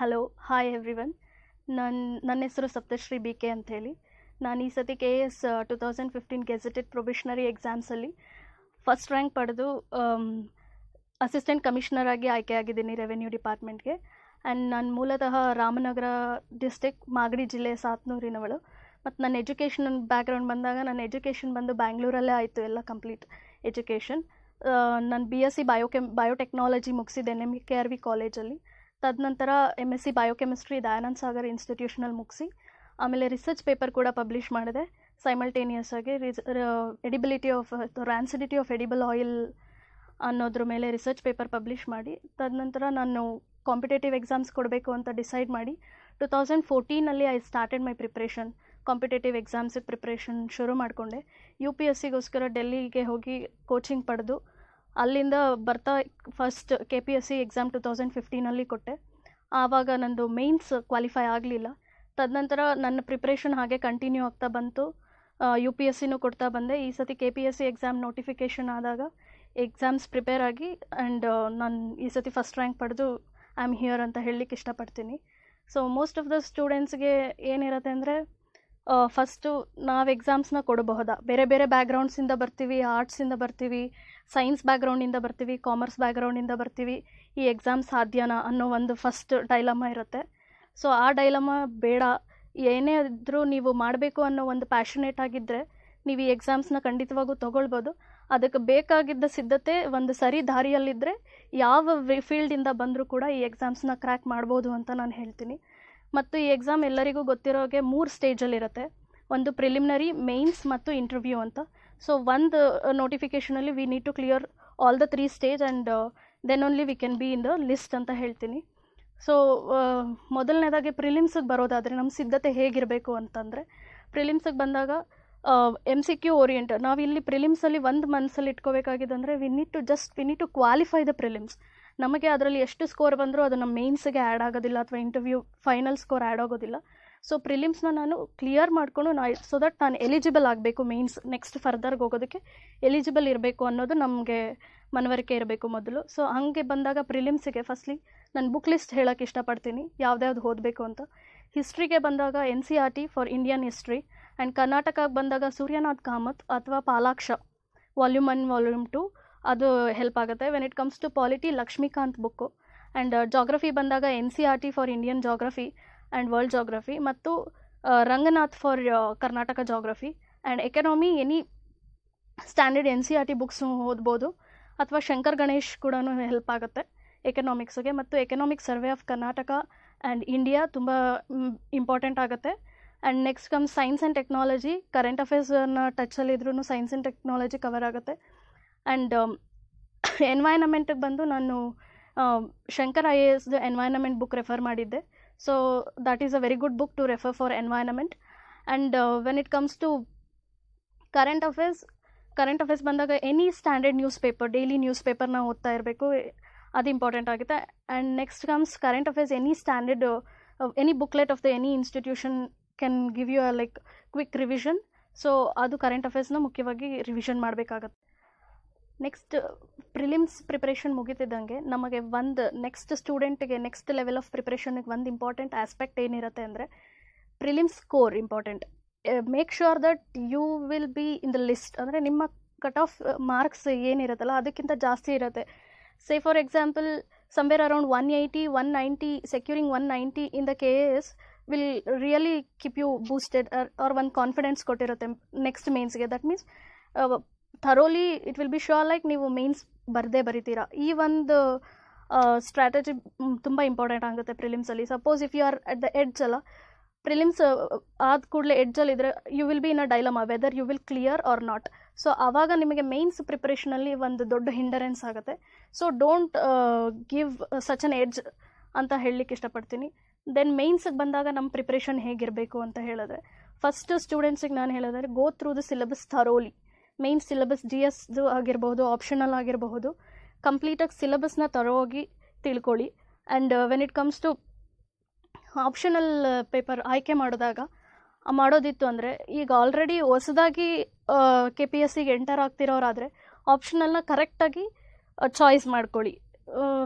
Hello hi one ನನ್ನ ನನ್ನ ಹೆಸರು ಸಪ್ತಶ್ರೀ ಬಿ ಕೆ ಅಂಥೇಳಿ ನಾನು ಈ ಸತಿ K A S two thousand fifteen gazetted probationary ಎಕ್ಸಾಮ್ಸಲ್ಲಿ ಫಸ್ಟ್ ರ್ಯಾಂಕ್ ಪಡೆದು ಅಸಿಸ್ಟೆಂಟ್ ಕಮಿಷನರ್ ಆಗಿ ಆಗಿದ್ದೀನಿ ರೆವೆನ್ಯೂ ಡಿಪಾರ್ಟ್ಮೆಂಟ್ಗೆ ಆ್ಯಂಡ್ ನಾನು ಮೂಲತಃ ರಾಮನಗರ ಡಿಸ್ಟಿಕ್ ಮಾಗಡಿ ಜಿಲ್ಲೆ ಸಾತ್ನೂರಿನವಳು ಮತ್ತು ನನ್ನ ಎಜುಕೇಷನ್ ಬ್ಯಾಕ್ಗ್ರೌಂಡ್ ಬಂದಾಗ ನನ್ನ ಎಜುಕೇಷನ್ ಬಂದು ಬ್ಯಾಂಗ್ಳೂರಲ್ಲೇ ಆಯಿತು ಎಲ್ಲ ಕಂಪ್ಲೀಟ್ ಎಜುಕೇಷನ್ ನಾನು B S C biochem biotechnology ಮುಗಿಸಿದ್ದೆ ಎಮ್ ಕೆ ಆರ್ ವಿ ಕಾಲೇಜಲ್ಲಿ ತದನಂತರ M S C biochemistry Dayananda Sagar ಇನ್ಸ್ಟಿಟ್ಯೂಷನಲ್ಲಿ ಮುಗಿಸಿ ಆಮೇಲೆ ರಿಸರ್ಚ್ ಪೇಪರ್ ಕೂಡ ಪಬ್ಲಿಷ್ ಮಾಡಿದೆ ಸೈಮಲ್ಟೇನಿಯಸ್ ಆಗಿ ರಿಸ್ edibility of rancidity of edible oil ಅನ್ನೋದ್ರ ಮೇಲೆ ರಿಸರ್ಚ್ ಪೇಪರ್ ಪಬ್ಲಿಷ್ ಮಾಡಿ ತದನಂತರ ನಾನು ಕಾಂಪಿಟೇಟಿವ್ ಎಕ್ಸಾಮ್ಸ್ ಕೊಡಬೇಕು ಅಂತ ಡಿಸೈಡ್ ಮಾಡಿ ಟು ತೌಸಂಡ್ ಫೋರ್ಟೀನಲ್ಲಿ I started my preparation competitive ಎಕ್ಸಾಮ್ಸಿಗೆ ಪ್ರಿಪ್ರೇಷನ್ ಶುರು ಮಾಡಿಕೊಂಡೆ ಯು ಪಿ ಎಸ್ ಸಿಗೋಸ್ಕರ ಡೆಲ್ಲಿಗೆ ಹೋಗಿ ಕೋಚಿಂಗ್ ಪಡೆದು ಅಲ್ಲಿಂದ ಬರ್ತಾ first K P S C exam two thousand ಫಿಫ್ಟೀನಲ್ಲಿ ಕೊಟ್ಟೆ ಆವಾಗ ನಂದು ಮೇನ್ಸ್ ಕ್ವಾಲಿಫೈ ಆಗಲಿಲ್ಲ ತದನಂತರ ನನ್ನ ಪ್ರಿಪ್ರೇಷನ್ ಹಾಗೆ ಕಂಟಿನ್ಯೂ ಆಗ್ತಾ ಬಂತು ಯು ಪಿ ಎಸ್ ಸಿನೂ ಕೊಡ್ತಾ ಬಂದೆ ಈ ಸತಿ K P S C exam notification ಆದಾಗ ಎಕ್ಸಾಮ್ಸ್ ಪ್ರಿಪೇರ್ ಆಗಿ ಆ್ಯಂಡ್ ನಾನು ಈ ಸತಿ ಫಸ್ಟ್ ರ್ಯಾಂಕ್ ಪಡೆದು ಐ ಆಮ್ ಹಿಯರ್ ಅಂತ ಹೇಳಲಿಕ್ಕೆ ಇಷ್ಟಪಡ್ತೀನಿ ಸೊ ಮೋಸ್ಟ್ ಆಫ್ ದ ಸ್ಟೂಡೆಂಟ್ಸ್ಗೆ ಏನಿರತ್ತೆ ಅಂದರೆ ಫಸ್ಟು ನಾವು ಎಕ್ಸಾಮ್ಸ್ನ ಕೊಡಬಹುದಾ ಬೇರೆ ಬೇರೆ ಬ್ಯಾಕ್ಗ್ರೌಂಡ್ಸಿಂದ ಬರ್ತೀವಿ ಆರ್ಟ್ಸಿಂದ ಬರ್ತೀವಿ ಸೈನ್ಸ್ ಬ್ಯಾಕ್ಗ್ರೌಂಡಿಂದ ಬರ್ತೀವಿ ಕಾಮರ್ಸ್ ಬ್ಯಾಕ್ಗ್ರೌಂಡಿಂದ ಬರ್ತೀವಿ ಈ ಎಕ್ಸಾಮ್ ಸಾಧ್ಯನಾ ಅನ್ನೋ ಒಂದು ಫಸ್ಟ್ ಡೈಲಮ್ಮ ಇರುತ್ತೆ ಸೊ ಆ ಡೈಲಮ್ಮ ಬೇಡ ಏನೇ ಇದ್ದರೂ ನೀವು ಮಾಡಬೇಕು ಅನ್ನೋ ಒಂದು ಪ್ಯಾಷನೇಟ್ ಆಗಿದ್ದರೆ ನೀವು ಈ ಎಕ್ಸಾಮ್ಸ್ನ ಖಂಡಿತವಾಗೂ ತೊಗೊಳ್ಬೋದು ಅದಕ್ಕೆ ಬೇಕಾಗಿದ್ದ ಸಿದ್ಧತೆ ಒಂದು ಸರಿ ದಾರಿಯಲ್ಲಿದ್ದರೆ ಯಾವ ಫೀಲ್ಡಿಂದ ಬಂದರೂ ಕೂಡ ಈ ಎಕ್ಸಾಮ್ಸ್ನ ಕ್ರ್ಯಾಕ್ ಮಾಡ್ಬೋದು ಅಂತ ನಾನು ಹೇಳ್ತೀನಿ ಮತ್ತು ಈ ಎಕ್ಸಾಮ್ ಎಲ್ಲರಿಗೂ ಗೊತ್ತಿರೋಗೆ ಮೂರು ಸ್ಟೇಜಲ್ಲಿರುತ್ತೆ ಒಂದು ಪ್ರಿಲಿಮಿನರಿ ಮೇಯ್ನ್ಸ್ ಮತ್ತು ಇಂಟರ್ವ್ಯೂ ಅಂತ ಸೊ ಒಂದು ನೋಟಿಫಿಕೇಷನಲ್ಲಿ we need to clear all the three stage and then only we can be in the list ಅಂತ ಹೇಳ್ತೀನಿ ಸೊ uh, ಮೊದಲನೇದಾಗಿ ಪ್ರಿಲಿಮ್ಸಿಗೆ ಬರೋದಾದರೆ ನಮ್ಮ ಸಿದ್ಧತೆ ಹೇಗಿರಬೇಕು ಅಂತಂದರೆ ಪ್ರಿಲಿಮ್ಸಿಗೆ ಬಂದಾಗ ಎಮ್ ಸಿ ಕ್ಯೂ ಓರಿಯೆಂಟ್ ನಾವು ಇಲ್ಲಿ ಪ್ರಿಲಿಮ್ಸಲ್ಲಿ ಒಂದು ಮನಸ್ಸಲ್ಲಿ ಇಟ್ಕೋಬೇಕಾಗಿದ್ದಂದರೆ we need to just we need to qualify the prelims ನಮಗೆ ಅದರಲ್ಲಿ ಎಷ್ಟು ಸ್ಕೋರ್ ಬಂದರೂ ಅದು ನಮ್ಮ ಮೇನ್ಸ್ಗೆ ಆ್ಯಡ್ ಆಗೋದಿಲ್ಲ ಅಥವಾ ಇಂಟರ್ವ್ಯೂ ಫೈನಲ್ ಸ್ಕೋರ್ ಆ್ಯಡ್ ಆಗೋದಿಲ್ಲ ಸೊ ಪ್ರಿಲಿಮ್ಸ್ನ ನಾನು ಕ್ಲಿಯರ್ ಮಾಡಿಕೊಂಡು ನಾ ಸೊ ದಟ್ ನಾನು ಎಲಿಜಿಬಲ್ ಆಗಬೇಕು ಮೀನ್ಸ್ ನೆಕ್ಸ್ಟ್ ಫರ್ದರ್ಗೆ ಹೋಗೋದಕ್ಕೆ ಎಲಿಜಿಬಲ್ ಇರಬೇಕು ಅನ್ನೋದು ನಮಗೆ ಮನವರಿಕೆ ಇರಬೇಕು ಮೊದಲು ಸೊ ಹಾಗೆ ಬಂದಾಗ ಪ್ರಿಲಿಮ್ಸಿಗೆ ಫಸ್ಟ್ಲಿ ನಾನು ಬುಕ್ ಲಿಸ್ಟ್ ಹೇಳೋಕ್ಕೆ ಇಷ್ಟಪಡ್ತೀನಿ ಯಾವ್ದ್ಯಾವ್ದು ಓದಬೇಕು ಅಂತ ಹಿಸ್ಟ್ರಿಗೆ ಬಂದಾಗ N C R T for Indian history and ಕರ್ನಾಟಕಕ್ಕೆ ಬಂದಾಗ ಸೂರ್ಯನಾಥ್ ಕಾಮತ್ ಅಥವಾ Palaksha volume one volume two ಅದು ಹೆಲ್ಪ್ ಆಗುತ್ತೆ when it comes to polity Lakshmikanth book and geography ಬಂದಾಗ N C R T for Indian geography and world geography ಮತ್ತು Ranganath for Karnataka geography and economy any standard N C R T books ಓದ್ಬೋದು ಅಥವಾ ಶಂಕರ್ ಗಣೇಶ್ ಕೂಡ help ಆಗುತ್ತೆ ಎಕನಾಮಿಕ್ಸ್ಗೆ ಮತ್ತು economic survey of Karnataka and India ತುಂಬ important ಆಗುತ್ತೆ and next come science and technology current ಅಫೇರ್ಸ್ನ ಟಚಲ್ಲಿದ್ರೂ ಸೈನ್ಸ್ ಆ್ಯಂಡ್ ಟೆಕ್ನಾಲಜಿ ಕವರ್ ಆಗುತ್ತೆ ಆ್ಯಂಡ್ ಎನ್ವೈರನ್ಮೆಂಟಿಗೆ ಬಂದು ನಾನು ಶಂಕರ್ ಐ ಎ ಎಸ್ದು ಎನ್ವೈರನ್ಮೆಂಟ್ ಬುಕ್ ರೆಫರ್ ಮಾಡಿದ್ದೆ So that is a very good book to refer for environment. And uh, when it comes to current affairs, current affairs ಬಂದಾಗ any standard newspaper daily ನ್ಯೂಸ್ ಪೇಪರ್ನ ಓದ್ತಾ ಇರಬೇಕು ಅದು important ಆಗುತ್ತೆ and next comes current affairs any standard any booklet of the any institution can give you a like quick revision so ಅದು ಕರೆಂಟ್ ಅಫೇರ್ಸ್ನ ಮುಖ್ಯವಾಗಿ ರಿವಿಷನ್ ಮಾಡಬೇಕಾಗತ್ತೆ ನೆಕ್ಸ್ಟ್ ಪ್ರಿಲಿಮ್ಸ್ ಪ್ರಿಪ್ರೇಷನ್ ಮುಗಿತಿದ್ದಂಗೆ ನಮಗೆ ಒಂದು ನೆಕ್ಸ್ಟ್ ಸ್ಟೂಡೆಂಟ್ಗೆ ನೆಕ್ಸ್ಟ್ ಲೆವೆಲ್ ಆಫ್ ಪ್ರಿಪ್ರೇಷನ್ಗೆ ಒಂದು ಇಂಪಾರ್ಟೆಂಟ್ ಆಸ್ಪೆಕ್ಟ್ ಏನಿರುತ್ತೆ ಅಂದರೆ prelims score important make sure that you will be in the list ಅಂದರೆ ನಿಮ್ಮ ಕಟ್ ಆಫ್ uh, ಮಾರ್ಕ್ಸ್ ಏನಿರುತ್ತಲ್ಲ ಅದಕ್ಕಿಂತ ಜಾಸ್ತಿ ಇರುತ್ತೆ say for example somewhere around one eighty one ninety securing one ninety in the K S will really keep you boosted or ಒಂದು confidence ಕೊಟ್ಟಿರುತ್ತೆ next ಮೀನ್ಸ್ಗೆ that means thoroughly it will be sure like ನೀವು mains ಬರದೇ ಬರಿತೀರಾ ಈ ಒಂದು strategy ತುಂಬ important ಆಗುತ್ತೆ ಪ್ರಿಲಿಮ್ಸಲ್ಲಿ suppose if you are at the edge ಅಲ್ಲ ಪ್ರಿಲಿಮ್ಸ್ ಆದ ಕೂಡಲೇ ಇದ್ರೆ you will be in a dilemma whether you will clear or not so ಆವಾಗ ನಿಮಗೆ ಮೇನ್ಸ್ ಪ್ರಿಪ್ರೇಷನಲ್ಲಿ ಒಂದು ದೊಡ್ಡ ಹಿಂಡರೆನ್ಸ್ ಆಗುತ್ತೆ so don't give such an edge ಅಂತ ಹೇಳಲಿಕ್ಕೆ ಇಷ್ಟಪಡ್ತೀನಿ ದೆನ್ ಮೇನ್ಸಿಗೆ ಬಂದಾಗ ನಮ್ಮ ಪ್ರಿಪ್ರೇಷನ್ ಹೇಗಿರಬೇಕು ಅಂತ ಹೇಳಿದ್ರೆ ಫಸ್ಟ್ ಸ್ಟೂಡೆಂಟ್ಸಿಗೆ ನಾನು ಹೇಳೋದಾದ್ರೆ go through the syllabus thoroughly main syllabus G ಎಸ್ದು ಆಗಿರಬಹುದು ಆಪ್ಷನಲ್ ಆಗಿರಬಹುದು ಕಂಪ್ಲೀಟಾಗಿ ಸಿಲೆಬಸ್ನ ತರೋಗಿ ತಿಳ್ಕೊಳ್ಳಿ and when it comes to optional paper ಆಯ್ಕೆ ಮಾಡಿದಾಗ ಮಾಡೋದಿತ್ತು ಅಂದರೆ ಈಗ ಆಲ್ರೆಡಿ ಹೊಸದಾಗಿ ಕೆ ಪಿ ಎಸ್ ಸಿಗೆ ಎಂಟರ್ ಆಗ್ತಿರೋರಾದರೆ ಆಪ್ಷನಲ್ನ ಕರೆಕ್ಟಾಗಿ ಚಾಯ್ಸ್ ಮಾಡ್ಕೊಳ್ಳಿ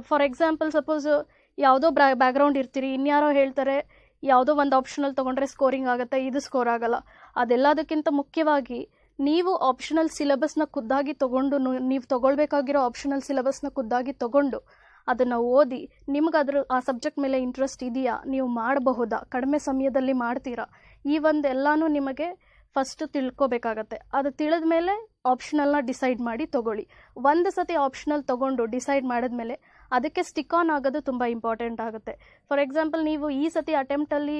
ಫಾರ್ ಎಕ್ಸಾಂಪಲ್ ಸಪೋಸ್ ಯಾವುದೋ ಬ್ಯಾ ಬ್ಯಾಕ್ಗ್ರೌಂಡ್ ಇರ್ತೀರಿ ಇನ್ಯಾರೋ ಹೇಳ್ತಾರೆ ಯಾವುದೋ ಒಂದು ಆಪ್ಷನಲ್ ತೊಗೊಂಡ್ರೆ ಸ್ಕೋರಿಂಗ್ ಆಗುತ್ತೆ ಇದು ಸ್ಕೋರ್ ಆಗೋಲ್ಲ ಅದೆಲ್ಲದಕ್ಕಿಂತ ಮುಖ್ಯವಾಗಿ ನೀವು ಆಪ್ಷನಲ್ ಸಿಲೆಬಸ್ನ ಖುದ್ದಾಗಿ ತೊಗೊಂಡು ನೀವು ತೊಗೊಳ್ಬೇಕಾಗಿರೋ ಆಪ್ಷನಲ್ ಸಿಲೆಬಸ್ನ ಖುದ್ದಾಗಿ ತೊಗೊಂಡು ಅದನ್ನು ಓದಿ ನಿಮ್ಗೆ ಅದ್ರ ಆ ಸಬ್ಜೆಕ್ಟ್ ಮೇಲೆ ಇಂಟ್ರೆಸ್ಟ್ ಇದೆಯಾ ನೀವು ಮಾಡಬಹುದಾ ಕಡಿಮೆ ಸಮಯದಲ್ಲಿ ಮಾಡ್ತೀರಾ ಈ ಒಂದು ಎಲ್ಲನೂ ನಿಮಗೆ ಫಸ್ಟ್ ತಿಳ್ಕೊಬೇಕಾಗತ್ತೆ ಅದು ತಿಳಿದ ಮೇಲೆ ಆಪ್ಷನಲ್ನ ಡಿಸೈಡ್ ಮಾಡಿ ತಗೊಳ್ಳಿ ಒಂದು ಸತಿ ಆಪ್ಷನಲ್ ತಗೊಂಡು ಡಿಸೈಡ್ ಮಾಡಿದ್ಮೇಲೆ ಅದಕ್ಕೆ ಸ್ಟಿಕ್ ಆನ್ ಆಗೋದು ತುಂಬ ಇಂಪಾರ್ಟೆಂಟ್ ಆಗುತ್ತೆ ಫಾರ್ ಎಕ್ಸಾಂಪಲ್ ನೀವು ಈ ಸತಿ ಅಟೆಂಪ್ಟಲ್ಲಿ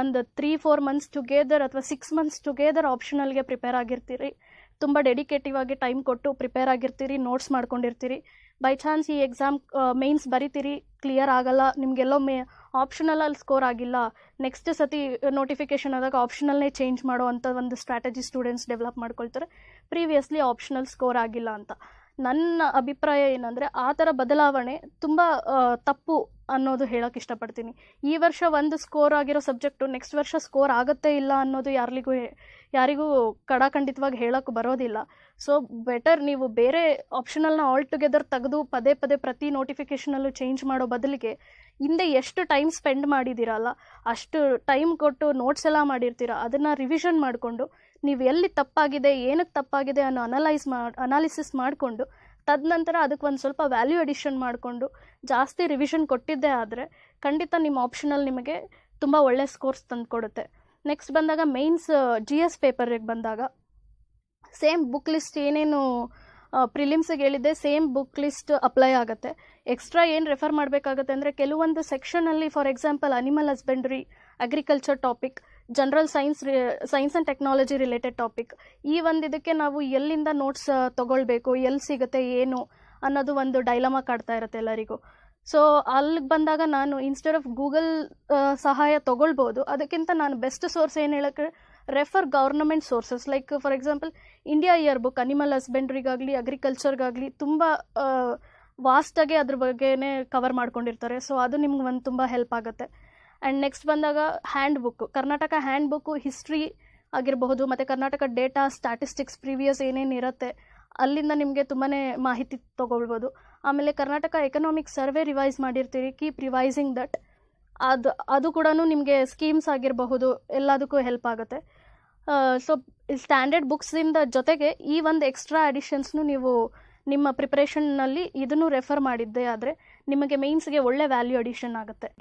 ಒಂದು ತ್ರೀ ಫೋರ್ ಮಂತ್ಸ್ ಟುಗೆದರ್ ಅಥವಾ ಸಿಕ್ಸ್ ಮಂತ್ಸ್ ಟುಗೆದರ್ ಆಪ್ಷನಲ್ಗೆ ಪ್ರಿಪೇರ್ ಆಗಿರ್ತೀರಿ ತುಂಬ ಡೆಡಿಕೇಟಿವ್ ಆಗಿ ಟೈಮ್ ಕೊಟ್ಟು ಪ್ರಿಪೇರ್ ಆಗಿರ್ತೀರಿ ನೋಟ್ಸ್ ಮಾಡ್ಕೊಂಡಿರ್ತೀರಿ ಬೈ ಚಾನ್ಸ್ ಈ ಎಕ್ಸಾಮ್ ಮೇನ್ಸ್ ಬರಿತೀರಿ ಕ್ಲಿಯರ್ ಆಗಲ್ಲ ನಿಮಗೆಲ್ಲೋ ಮೇ ಆಪ್ಷನಲಲ್ಲಿ ಸ್ಕೋರ್ ಆಗಿಲ್ಲ ನೆಕ್ಸ್ಟ್ ಸತಿ ನೋಟಿಫಿಕೇಷನ್ ಆದಾಗ ಆಪ್ಷನಲ್ನೇ ಚೇಂಜ್ ಮಾಡೋ ಅಂಥ ಒಂದು ಸ್ಟ್ರಾಟಜಿ ಸ್ಟೂಡೆಂಟ್ಸ್ ಡೆವಲಪ್ ಮಾಡ್ಕೊಳ್ತಾರೆ ಪ್ರೀವಿಯಸ್ಲಿ ಆಪ್ಷನಲ್ ಸ್ಕೋರ್ ಆಗಿಲ್ಲ ಅಂತ ನನ್ನ ಅಭಿಪ್ರಾಯ ಏನಂದರೆ ಆ ಥರ ಬದಲಾವಣೆ ತುಂಬ ತಪ್ಪು ಅನ್ನೋದು ಹೇಳೋಕೆ ಇಷ್ಟಪಡ್ತೀನಿ ಈ ವರ್ಷ ಒಂದು ಸ್ಕೋರ್ ಆಗಿರೋ ಸಬ್ಜೆಕ್ಟು ನೆಕ್ಸ್ಟ್ ವರ್ಷ ಸ್ಕೋರ್ ಆಗುತ್ತೆ ಇಲ್ಲ ಅನ್ನೋದು ಯಾರಿಗೂ ಯಾರಿಗೂ ಕಡಾಖಂಡಿತವಾಗಿ ಹೇಳೋಕೆ ಬರೋದಿಲ್ಲ ಸೊ ಬೆಟರ್ ನೀವು ಬೇರೆ ಆಪ್ಷನಲ್ನ ಆಲ್ ಟುಗೆದರ್ ತೆಗೆದು ಪದೇ ಪದೇ ಪ್ರತಿ ನೋಟಿಫಿಕೇಷನಲ್ಲೂ ಚೇಂಜ್ ಮಾಡೋ ಬದಲಿಗೆ ಹಿಂದೆ ಎಷ್ಟು ಟೈಮ್ ಸ್ಪೆಂಡ್ ಮಾಡಿದ್ದೀರಲ್ಲ ಅಷ್ಟು ಟೈಮ್ ಕೊಟ್ಟು ನೋಟ್ಸ್ ಎಲ್ಲ ಮಾಡಿರ್ತೀರ ಅದನ್ನು ರಿವಿಷನ್ ಮಾಡಿಕೊಂಡು ನೀವು ಎಲ್ಲಿ ತಪ್ಪಾಗಿದೆ ಏನಕ್ಕೆ ತಪ್ಪಾಗಿದೆ ಅನ್ನೋ ಅನಲೈಸ್ ಮಾಡಿ ಅನಾಲಿಸಿಸ್ ಮಾಡಿಕೊಂಡು ತದನಂತರ ಅದಕ್ಕೆ ಒಂದು ಸ್ವಲ್ಪ ವ್ಯಾಲ್ಯೂ ಅಡಿಷನ್ ಮಾಡಿಕೊಂಡು ಜಾಸ್ತಿ ರಿವಿಷನ್ ಕೊಟ್ಟಿದ್ದೇ ಆದರೆ ಖಂಡಿತ ನಿಮ್ಮ ಆಪ್ಷನಲ್ಲಿ ನಿಮಗೆ ತುಂಬ ಒಳ್ಳೆಯ ಸ್ಕೋರ್ಸ್ ತಂದು ಕೊಡುತ್ತೆ ನೆಕ್ಸ್ಟ್ ಬಂದಾಗ ಮೇಯ್ನ್ಸ್ ಜಿ ಎಸ್ ಪೇಪರ್ಗೆ ಬಂದಾಗ ಸೇಮ್ ಬುಕ್ ಲಿಸ್ಟ್ ಏನೇನು ಪ್ರಿಲಿಮ್ಸಿಗೆ ಹೇಳಿದ್ದೆ ಸೇಮ್ ಬುಕ್ ಲಿಸ್ಟ್ ಅಪ್ಲೈ ಆಗುತ್ತೆ ಎಕ್ಸ್ಟ್ರಾ ಏನು ರೆಫರ್ ಮಾಡಬೇಕಾಗುತ್ತೆ ಅಂದರೆ ಕೆಲವೊಂದು ಸೆಕ್ಷನಲ್ಲಿ for example animal husbandry agriculture topic general science science and technology related topic ಈ ಒಂದು ಇದಕ್ಕೆ ನಾವು ಎಲ್ಲಿಂದ ನೋಟ್ಸ್ ತೊಗೊಳ್ಬೇಕು ಎಲ್ಲಿ ಸಿಗುತ್ತೆ ಏನು ಅನ್ನೋದು ಒಂದು ಡೈಲಮಾ ಕಾಡ್ತಾ ಇರುತ್ತೆ ಎಲ್ಲರಿಗೂ ಸೊ ಅಲ್ಲಿಗೆ ಬಂದಾಗ ನಾನು ಇನ್ಸ್ಟೆಡ್ ಆಫ್ ಗೂಗಲ್ ಸಹಾಯ ತೊಗೊಳ್ಬೋದು ಅದಕ್ಕಿಂತ ನಾನು ಬೆಸ್ಟ್ ಸೋರ್ಸ್ ಏನು ಹೇಳೋಕ್ಕೆ refer government sources like for example India year book animal ಹಸ್ಬೆಂಡ್ರಿಗಾಗಲಿ ಅಗ್ರಿಕಲ್ಚರ್ಗಾಗಲಿ ತುಂಬ ವಾಸ್ಟಾಗಿ ಅದ್ರ ಬಗ್ಗೆ ಕವರ್ ಮಾಡ್ಕೊಂಡಿರ್ತಾರೆ ಸೊ ಅದು ನಿಮ್ಗೆ ಒಂದು ತುಂಬ ಹೆಲ್ಪ್ ಆಗುತ್ತೆ ಆ್ಯಂಡ್ ನೆಕ್ಸ್ಟ್ ಬಂದಾಗ hand book Karnataka hand book history ಆಗಿರಬಹುದು ಮತ್ತು ಕರ್ನಾಟಕ ಡೇಟಾ ಸ್ಟ್ಯಾಟಿಸ್ಟಿಕ್ಸ್ ಪ್ರಿವಿಯಸ್ ಏನೇನು ಇರುತ್ತೆ ಅಲ್ಲಿಂದ ನಿಮಗೆ ತುಂಬಾ ಮಾಹಿತಿ ತೊಗೊಳ್ಬೋದು ಆಮೇಲೆ ಕರ್ನಾಟಕ ಎಕನಾಮಿಕ್ ಸರ್ವೆ ರಿವೈಸ್ ಮಾಡಿರ್ತೀರಿ ಕೀಪ್ ರಿವೈಸಿಂಗ್ ದಟ್ ಅದು ಅದು ಕೂಡ ನಿಮಗೆ ಸ್ಕೀಮ್ಸ್ ಆಗಿರಬಹುದು ಎಲ್ಲದಕ್ಕೂ ಹೆಲ್ಪ್ ಆಗುತ್ತೆ ಸೊ ಸ್ಟ್ಯಾಂಡರ್ಡ್ ಬುಕ್ಸಿಂದ ಜೊತೆಗೆ ಈ ಒಂದು ಎಕ್ಸ್ಟ್ರಾ ಅಡಿಷನ್ಸ್ನು ನೀವು ನಿಮ್ಮ ಪ್ರಿಪ್ರೇಷನ್ನಲ್ಲಿ ಇದನ್ನು ರೆಫರ್ ಮಾಡಿದ್ದೇ ಆದರೆ ನಿಮಗೆ ಮೇನ್ಸ್ಗೆ ಒಳ್ಳೆ ವ್ಯಾಲ್ಯೂ ಅಡಿಷನ್ ಆಗುತ್ತೆ